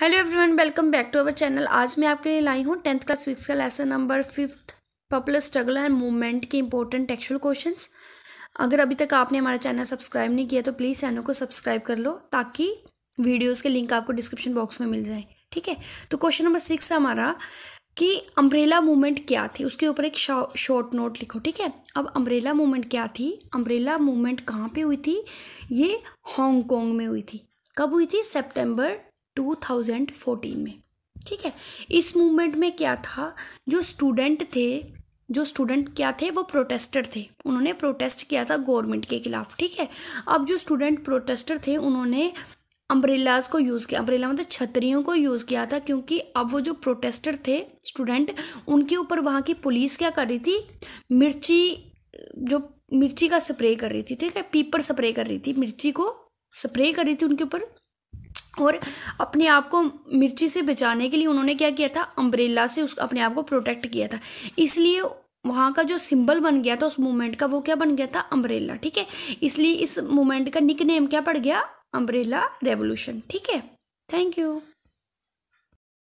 hello everyone welcome back to our channel आज मैं आपके लिए लाई हूँ टेंथ क्लास फिक्स का lesson number fifth popular struggle and movement के इंपॉर्टेंट टेक्चुअल क्वेश्चंस अगर अभी तक आपने हमारा चैनल सब्सक्राइब नहीं किया तो प्लीज़ चैनल को सब्सक्राइब कर लो ताकि वीडियोस के लिंक आपको डिस्क्रिप्शन बॉक्स में मिल जाए ठीक है तो क्वेश्चन नंबर सिक्स हमारा कि अम्ब्रेला मूवमेंट क्या थी उसके ऊपर एक शॉर्ट नोट लिखो ठीक है अब अम्ब्रेला मूवमेंट क्या थी अम्ब्रेला मूवमेंट कहाँ पे हुई थी ये हांगकॉन्ग में हुई थी कब हुई थी सितंबर 2014 में ठीक है इस मूवमेंट में क्या था जो स्टूडेंट थे जो स्टूडेंट क्या थे वो प्रोटेस्टर थे उन्होंने प्रोटेस्ट किया था गवर्नमेंट के खिलाफ ठीक है अब जो स्टूडेंट प्रोटेस्टर थे उन्होंने अम्ब्रेलाज को यूज़ किया अम्ब्रेला मतलब छतरियों को यूज़ किया था क्योंकि अब वो जो प्रोटेस्टर थे स्टूडेंट उनके ऊपर वहाँ की पुलिस क्या कर रही थी मिर्ची जो मिर्ची का स्प्रे कर रही थी ठीक है पीपर स्प्रे कर रही थी मिर्ची को स्प्रे कर रही थी उनके ऊपर और अपने आप को मिर्ची से बचाने के लिए उन्होंने क्या किया था अम्ब्रेला से उस अपने आप को प्रोटेक्ट किया था इसलिए वहाँ का जो सिंबल बन गया था उस मूवमेंट का वो क्या बन गया था अम्ब्रेला ठीक है इसलिए इस मूवमेंट का निक नेम क्या पड़ गया अम्ब्रेला रेवोल्यूशन ठीक है थैंक यू